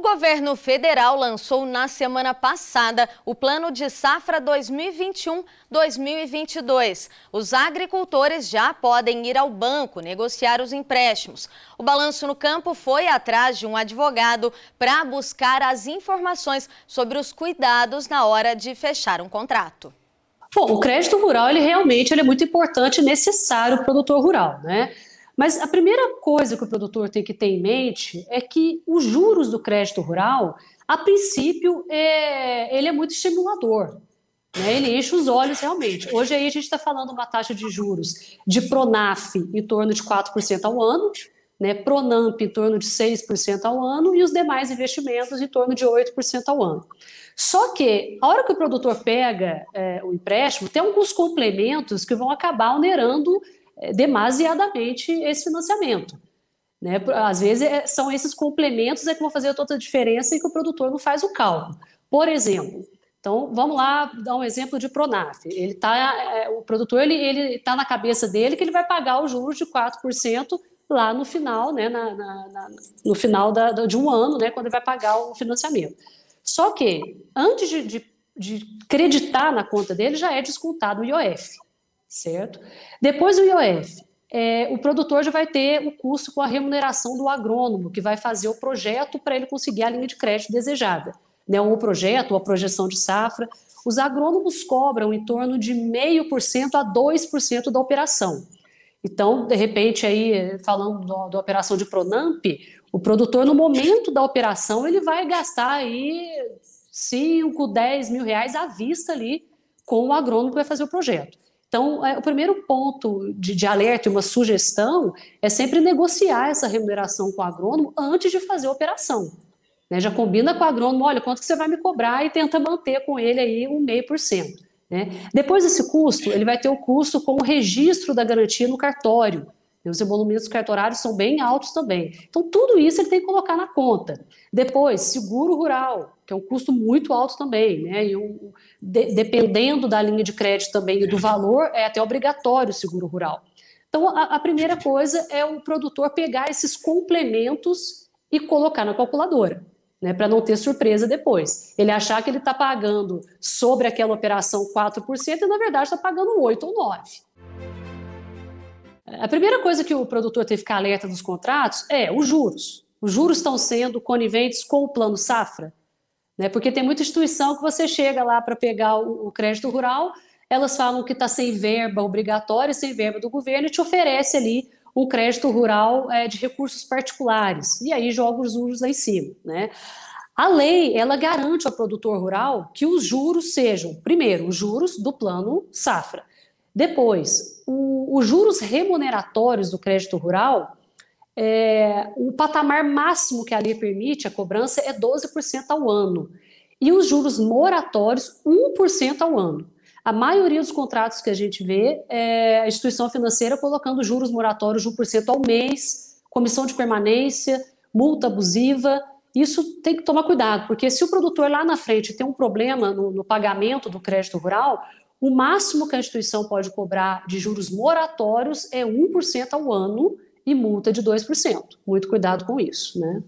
O governo federal lançou na semana passada o plano de safra 2021-2022. Os agricultores já podem ir ao banco negociar os empréstimos. O balanço no campo foi atrás de um advogado para buscar as informações sobre os cuidados na hora de fechar um contrato. Bom, o crédito rural ele realmente ele é muito importante e necessário para o produtor rural, né? Mas a primeira coisa que o produtor tem que ter em mente é que os juros do crédito rural, a princípio, é, ele é muito estimulador. Né? Ele enche os olhos realmente. Hoje aí a gente está falando uma taxa de juros de Pronaf em torno de 4% ao ano, né? Pronamp em torno de 6% ao ano e os demais investimentos em torno de 8% ao ano. Só que a hora que o produtor pega é, o empréstimo, tem alguns complementos que vão acabar onerando é, demasiadamente esse financiamento. Né? Às vezes é, são esses complementos é que vão fazer toda a diferença e que o produtor não faz o cálculo. Por exemplo, então vamos lá dar um exemplo de Pronaf. Ele tá, é, o produtor ele ele está na cabeça dele que ele vai pagar o juros de 4% lá no final, né, na, na, na, no final da, de um ano, né, quando ele vai pagar o financiamento. Só que antes de, de, de creditar na conta dele já é descontado o IOF certo? Depois do IOF, é, o produtor já vai ter o custo com a remuneração do agrônomo, que vai fazer o projeto para ele conseguir a linha de crédito desejada, né? Ou o projeto, ou a projeção de safra. Os agrônomos cobram em torno de 0,5% a 2% da operação. Então, de repente, aí, falando do, da operação de Pronamp, o produtor, no momento da operação, ele vai gastar aí 5, 10 mil reais à vista ali com o agrônomo que vai fazer o projeto. Então, é, o primeiro ponto de, de alerta e uma sugestão é sempre negociar essa remuneração com o agrônomo antes de fazer a operação. Né? Já combina com o agrônomo, olha, quanto que você vai me cobrar e tenta manter com ele aí um meio por cento. Né? Depois desse custo, ele vai ter o custo com o registro da garantia no cartório. Os emolumentos cartorários são bem altos também. Então, tudo isso ele tem que colocar na conta. Depois, seguro rural, que é um custo muito alto também, né? E um, de, dependendo da linha de crédito também e do uhum. valor, é até obrigatório o seguro rural. Então, a, a primeira coisa é o produtor pegar esses complementos e colocar na calculadora. Né, para não ter surpresa depois. Ele achar que ele está pagando sobre aquela operação 4% e, na verdade, está pagando 8% ou 9%. A primeira coisa que o produtor tem que ficar alerta nos contratos é os juros. Os juros estão sendo coniventes com o plano safra, né? porque tem muita instituição que você chega lá para pegar o, o crédito rural, elas falam que está sem verba obrigatória, sem verba do governo, e te oferece ali um crédito rural é, de recursos particulares. E aí joga os juros lá em cima. Né? A lei ela garante ao produtor rural que os juros sejam, primeiro, os juros do plano safra. Depois, o os juros remuneratórios do crédito rural, é, o patamar máximo que a lei permite, a cobrança, é 12% ao ano. E os juros moratórios, 1% ao ano. A maioria dos contratos que a gente vê é a instituição financeira colocando juros moratórios de 1% ao mês, comissão de permanência, multa abusiva. Isso tem que tomar cuidado, porque se o produtor lá na frente tem um problema no, no pagamento do crédito rural, o máximo que a instituição pode cobrar de juros moratórios é 1% ao ano e multa de 2%. Muito cuidado com isso, né?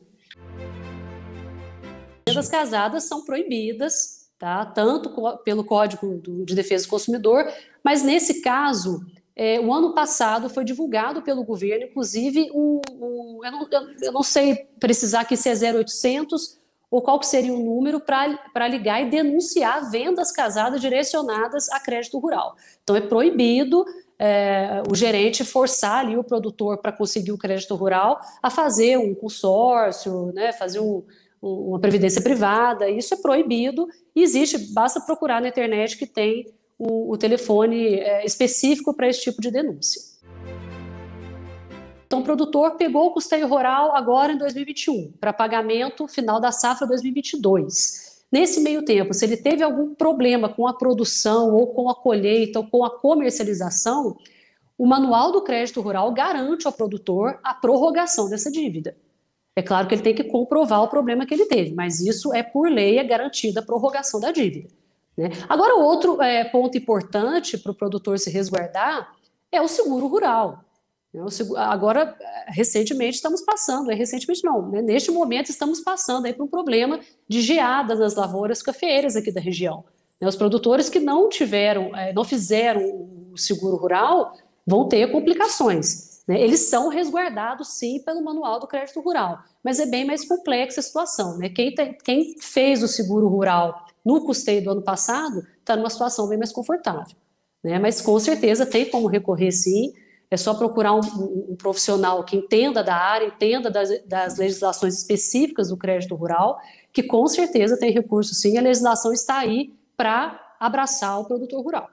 casadas são proibidas, tá? Tanto pelo Código de Defesa do Consumidor, mas nesse caso, é, o ano passado foi divulgado pelo governo, inclusive, um, um eu, não, eu, eu, não, sei precisar que se é 0800 ou qual seria o número para ligar e denunciar vendas casadas direcionadas a crédito rural. Então é proibido é, o gerente forçar ali o produtor para conseguir o crédito rural a fazer um consórcio, né, fazer um, uma previdência privada. Isso é proibido. Existe, basta procurar na internet que tem o, o telefone é, específico para esse tipo de denúncia. Então, o produtor pegou o custeio rural agora em 2021, para pagamento final da safra 2022. Nesse meio tempo, se ele teve algum problema com a produção, ou com a colheita, ou com a comercialização, o Manual do Crédito Rural garante ao produtor a prorrogação dessa dívida. É claro que ele tem que comprovar o problema que ele teve, mas isso é por lei é garantida a prorrogação da dívida. Né? Agora, outro é, ponto importante para o produtor se resguardar é o seguro rural. Agora, recentemente, estamos passando, é recentemente não, né? neste momento estamos passando aí para um problema de geada das lavouras cafeeiras aqui da região. Né. Os produtores que não tiveram, eh, não fizeram o seguro rural vão ter complicações. Né. Eles são resguardados, sim, pelo Manual do Crédito Rural, mas é bem mais complexa a situação. Né. Quem, fez o seguro rural no custeio do ano passado está numa situação bem mais confortável. Mas com certeza tem como recorrer, sim, é só procurar um, um, profissional que entenda da área, entenda das, das legislações específicas do crédito rural, que com certeza tem recurso sim, a legislação está aí para abraçar o produtor rural.